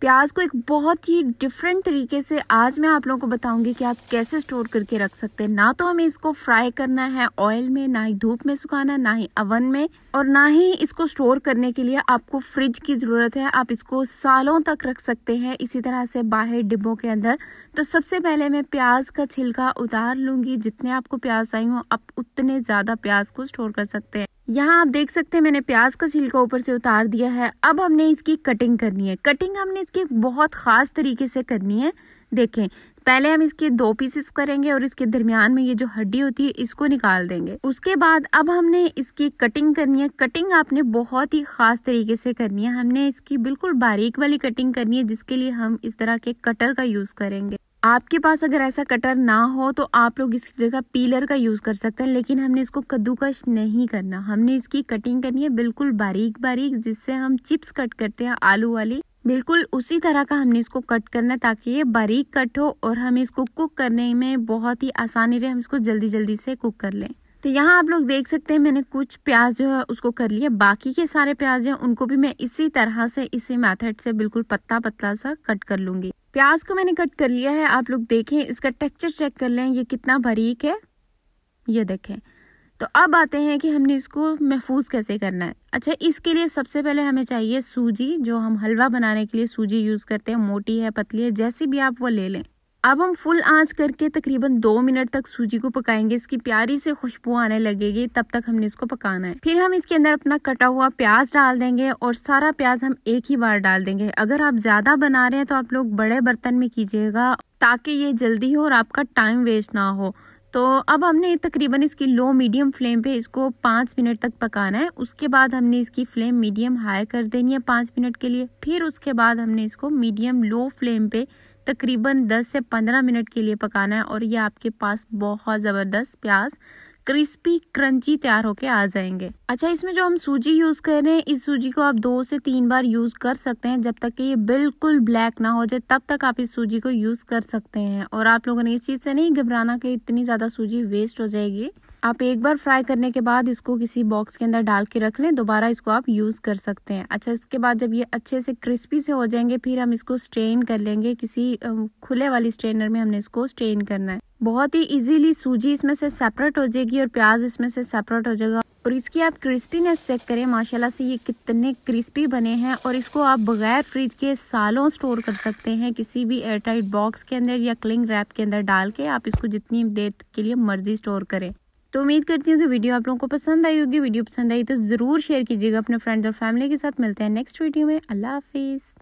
प्याज को एक बहुत ही डिफरेंट तरीके से आज मैं आप लोगों को बताऊंगी कि आप कैसे स्टोर करके रख सकते हैं ना तो हमें इसको फ्राई करना है ऑयल में ना ही धूप में सुखाना ना ही अवन में और ना ही इसको स्टोर करने के लिए आपको फ्रिज की ज़रूरत है आप इसको सालों तक रख सकते हैं इसी तरह से बाहर डिब्बों के अंदर तो सबसे पहले मैं प्याज का छिलका उतार लूंगी जितने आपको प्याज चाहिए हो आप उतने ज़्यादा प्याज को स्टोर कर सकते हैं यहाँ आप देख सकते हैं मैंने प्याज का छिलका ऊपर से उतार दिया है अब हमने इसकी कटिंग करनी है कटिंग हमने इसकी बहुत ख़ास तरीके से करनी है देखें पहले हम इसके दो पीसेस करेंगे और इसके दरमियान में ये जो हड्डी होती है इसको निकाल देंगे उसके बाद अब हमने इसकी कटिंग करनी है कटिंग आपने बहुत ही खास तरीके से करनी है हमने इसकी बिल्कुल बारीक वाली कटिंग करनी है जिसके लिए हम इस तरह के कटर का यूज़ करेंगे आपके पास अगर ऐसा कटर ना हो तो आप लोग इसकी जगह पीलर का यूज़ कर सकते हैं लेकिन हमने इसको कद्दूकश नहीं करना हमने इसकी कटिंग करनी है बिल्कुल बारीक बारीक जिससे हम चिप्स कट करते हैं आलू वाली बिल्कुल उसी तरह का हमने इसको कट करना है ताकि ये बारीक कट हो और हमें इसको कुक करने में बहुत ही आसानी रहे हम इसको जल्दी जल्दी से कुक कर लें तो यहाँ आप लोग देख सकते हैं मैंने कुछ प्याज जो है उसको कर लिया बाकी के सारे प्याज हैं उनको भी मैं इसी तरह से इसी मेथड से बिल्कुल पत्ता पतला सा कट कर लूंगी प्याज को मैंने कट कर लिया है आप लोग देखें इसका टेक्सचर चेक कर लें ये कितना बारीक है ये देखें तो अब आते हैं कि हमने इसको महफूज कैसे करना है अच्छा इसके लिए सबसे पहले हमें चाहिए सूजी जो हम हलवा बनाने के लिए सूजी यूज़ करते हैं मोटी है पतली है जैसी भी आप वो ले लें अब हम फुल आंच करके तकरीबन दो मिनट तक सूजी को पकाएंगे इसकी प्यारी से खुशबू आने लगेगी तब तक हमने इसको पकाना है फिर हम इसके अंदर अपना कटा हुआ प्याज डाल देंगे और सारा प्याज हम एक ही बार डाल देंगे अगर आप ज्यादा बना रहे हैं तो आप लोग बड़े बर्तन में कीजिएगा ताकि ये जल्दी हो और आपका टाइम वेस्ट ना हो तो अब हमने तकरीबन इसकी लो मीडियम फ्लेम पे इसको पाँच मिनट तक पकाना है उसके बाद हमने इसकी फ्लेम मीडियम हाई कर देनी है पाँच मिनट के लिए फिर उसके बाद हमने इसको मीडियम लो फ्लेम पे तकरीबन दस से पंद्रह मिनट के लिए पकाना है और ये आपके पास बहुत ज़बरदस्त प्याज क्रिस्पी क्रंची तैयार होके आ जाएंगे अच्छा इसमें जो हम सूजी यूज कर रहे हैं इस सूजी को आप दो से तीन बार यूज कर सकते हैं जब तक कि ये बिल्कुल ब्लैक ना हो जाए तब तक आप इस सूजी को यूज कर सकते हैं और आप लोगों ने इस चीज से नहीं घबराना कि इतनी ज्यादा सूजी वेस्ट हो जाएगी आप एक बार फ्राई करने के बाद इसको किसी बॉक्स के अंदर डाल के रख लें दोबारा इसको आप यूज़ कर सकते हैं अच्छा उसके बाद जब ये अच्छे से क्रिस्पी से हो जाएंगे फिर हम इसको स्ट्रेन कर लेंगे किसी खुले वाली स्ट्रेनर में हमने इसको स्ट्रेन करना है बहुत ही इजीली सूजी इसमें से सेपरेट हो जाएगी और प्याज इसमें से सेपरेट हो जाएगा और इसकी आप क्रिस्पीनेस चेक करें माशाल्लाह से ये कितने क्रिस्पी बने हैं और इसको आप बगैर फ्रिज के सालों स्टोर कर सकते हैं किसी भी एयरटाइट बॉक्स के अंदर या क्लिंग रैप के अंदर डाल के आप इसको जितनी देर के लिए मर्जी स्टोर करें तो उम्मीद करती हूँ कि वीडियो आप लोगों को पसंद आई होगी वीडियो पसंद आई तो ज़रूर शेयर कीजिएगा अपने फ्रेंड्स और फैमिली के साथ मिलते हैं नेक्स्ट वीडियो में अल्लाह हाफिज़